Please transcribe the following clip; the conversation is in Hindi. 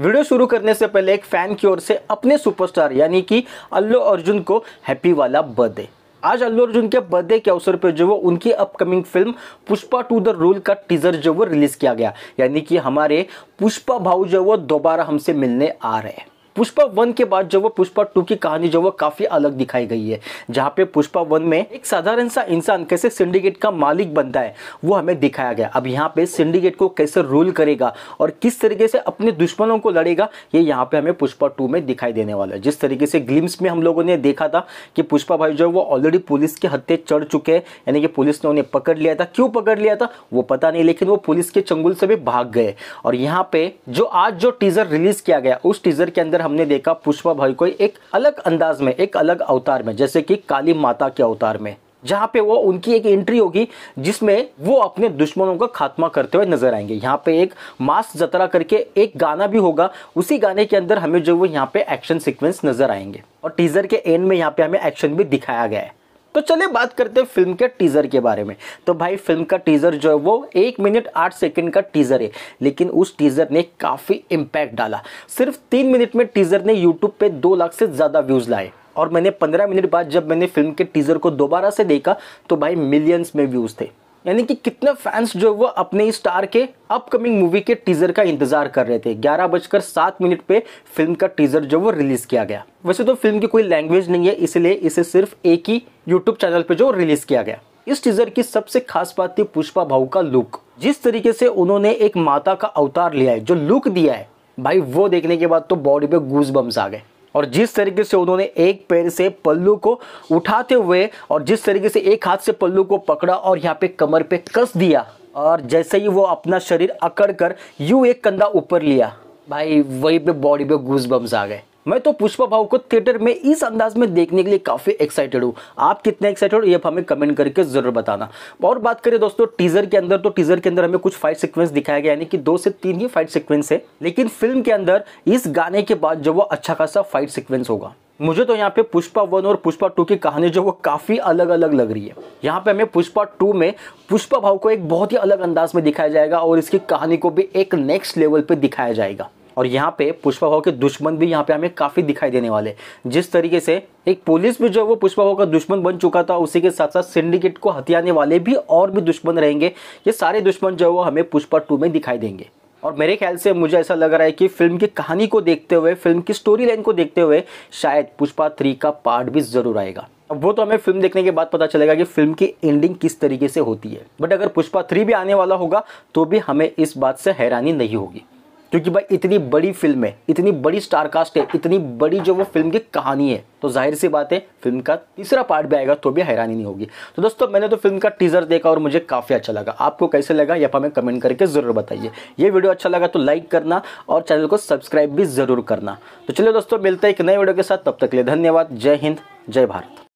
वीडियो शुरू करने से पहले एक फ़ैन की ओर से अपने सुपरस्टार यानी कि अल्लू अर्जुन को हैप्पी वाला बर्थडे आज अल्लू अर्जुन के बर्थडे के अवसर पर जो वो उनकी upcoming film Pushpa two the rule का टीजर जो वो रिलीज़ किया गया यानी कि हमारे पुष्पा भाव जो वो दोबारा हमसे मिलने आ रहे हैं पुष्पा वन के बाद जो वो पुष्पा टू की कहानी जो वो काफी अलग दिखाई गई है जहाँ पे पुष्पा वन में एक साधारण सा इंसान कैसे सिंडिकेट का मालिक बनता है वो हमें दिखाया गया अब यहाँ पे सिंडिकेट को कैसे रूल करेगा और किस तरीके से अपने दुश्मनों को लड़ेगा ये यहाँ पे हमें पुष्पा टू में दिखाई देने वाला है जिस तरीके से ग्लिम्स में हम लोगों ने देखा था कि पुष्पा भाई जो है वो ऑलरेडी पुलिस के हत्या चढ़ चुके हैं यानी कि पुलिस ने उन्हें पकड़ लिया था क्यों पकड़ लिया था वो पता नहीं लेकिन वो पुलिस के चंगुल से भी भाग गए और यहाँ पे जो आज जो टीजर रिलीज किया गया उस टीजर के अंदर हमने देखा पुष्पा भाई को एक अलग अंदाज में एक अलग अवतार में जैसे कि काली माता के अवतार में जहाँ पे वो उनकी एक एंट्री होगी जिसमें वो अपने दुश्मनों का खात्मा करते हुए नजर आएंगे यहाँ पे एक मास्क जतरा करके एक गाना भी होगा उसी गाने के अंदर हमें जो वो यहाँ पे एक्शन सीक्वेंस नजर आएंगे और टीजर के एंड में यहाँ पे हमें एक्शन भी दिखाया गया है तो चलिए बात करते हैं फिल्म के टीज़र के बारे में तो भाई फिल्म का टीज़र जो है वो एक मिनट आठ सेकंड का टीज़र है लेकिन उस टीज़र ने काफ़ी इंपैक्ट डाला सिर्फ तीन मिनट में टीज़र ने यूट्यूब पे दो लाख से ज़्यादा व्यूज़ लाए और मैंने पंद्रह मिनट बाद जब मैंने फिल्म के टीज़र को दोबारा से देखा तो भाई मिलियंस में व्यूज़ थे यानी कि कितने फैंस जो वो अपने स्टार के अपकमिंग मूवी के टीजर का इंतजार कर रहे थे ग्यारह बजकर सात मिनट पे फिल्म का टीजर जो वो रिलीज किया गया वैसे तो फिल्म की कोई लैंग्वेज नहीं है इसलिए इसे सिर्फ एक ही यूट्यूब चैनल पे जो रिलीज किया गया इस टीजर की सबसे खास बात थी पुष्पा भाऊ का लुक जिस तरीके से उन्होंने एक माता का अवतार लिया है जो लुक दिया है भाई वो देखने के बाद तो बॉडी पे गूज बम्स आ गए और जिस तरीके से उन्होंने एक पैर से पल्लू को उठाते हुए और जिस तरीके से एक हाथ से पल्लू को पकड़ा और यहाँ पे कमर पे कस दिया और जैसे ही वो अपना शरीर अकड़ कर यू एक कंधा ऊपर लिया भाई वही पे बॉडी पे घूस बम्स आ गए मैं तो पुष्पा भाव को थिएटर में इस अंदाज में देखने के लिए काफ़ी एक्साइटेड हूँ आप कितने एक्साइटेड हो ये हमें कमेंट करके ज़रूर बताना और बात करें दोस्तों टीजर के अंदर तो टीजर के अंदर हमें कुछ फाइट सीक्वेंस दिखाया गया यानी कि दो से तीन ही फाइट सीक्वेंस है लेकिन फिल्म के अंदर इस गाने के बाद जो वो अच्छा खासा फाइट सिक्वेंस होगा मुझे तो यहाँ पे पुष्पा वन और पुष्पा टू की कहानी जो वो काफ़ी अलग अलग लग रही है यहाँ पे हमें पुष्पा टू में पुष्पा भाव को एक बहुत ही अलग अंदाज में दिखाया जाएगा और इसकी कहानी को भी एक नेक्स्ट लेवल पे दिखाया जाएगा और यहाँ पे पुष्पा भाव के दुश्मन भी यहाँ पे हमें काफ़ी दिखाई देने वाले जिस तरीके से एक पुलिस भी जो वो पुष्पा भाव का दुश्मन बन चुका था उसी के साथ साथ सिंडिकेट को हथियाने वाले भी और भी दुश्मन रहेंगे ये सारे दुश्मन जो वो हमें पुष्पा टू में दिखाई देंगे और मेरे ख्याल से मुझे ऐसा लग रहा है कि फिल्म की कहानी को देखते हुए फिल्म की स्टोरी लाइन को देखते हुए शायद पुष्पा थ्री का पार्ट भी ज़रूर आएगा अब वो तो हमें फिल्म देखने के बाद पता चलेगा कि फिल्म की एंडिंग किस तरीके से होती है बट अगर पुष्पा थ्री भी आने वाला होगा तो भी हमें इस बात से हैरानी नहीं होगी क्योंकि भाई इतनी बड़ी फिल्म है इतनी बड़ी स्टार कास्ट है इतनी बड़ी जो वो फिल्म की कहानी है तो जाहिर सी बात है फिल्म का तीसरा पार्ट भी आएगा तो भी हैरानी नहीं होगी तो दोस्तों मैंने तो फिल्म का टीजर देखा और मुझे काफ़ी अच्छा लगा आपको कैसे लगा यह हमें कमेंट करके ज़रूर बताइए ये वीडियो अच्छा लगा तो लाइक करना और चैनल को सब्सक्राइब भी ज़रूर करना तो चलिए दोस्तों मिलते हैं एक नए वीडियो के साथ तब तक के लिए धन्यवाद जय हिंद जय भारत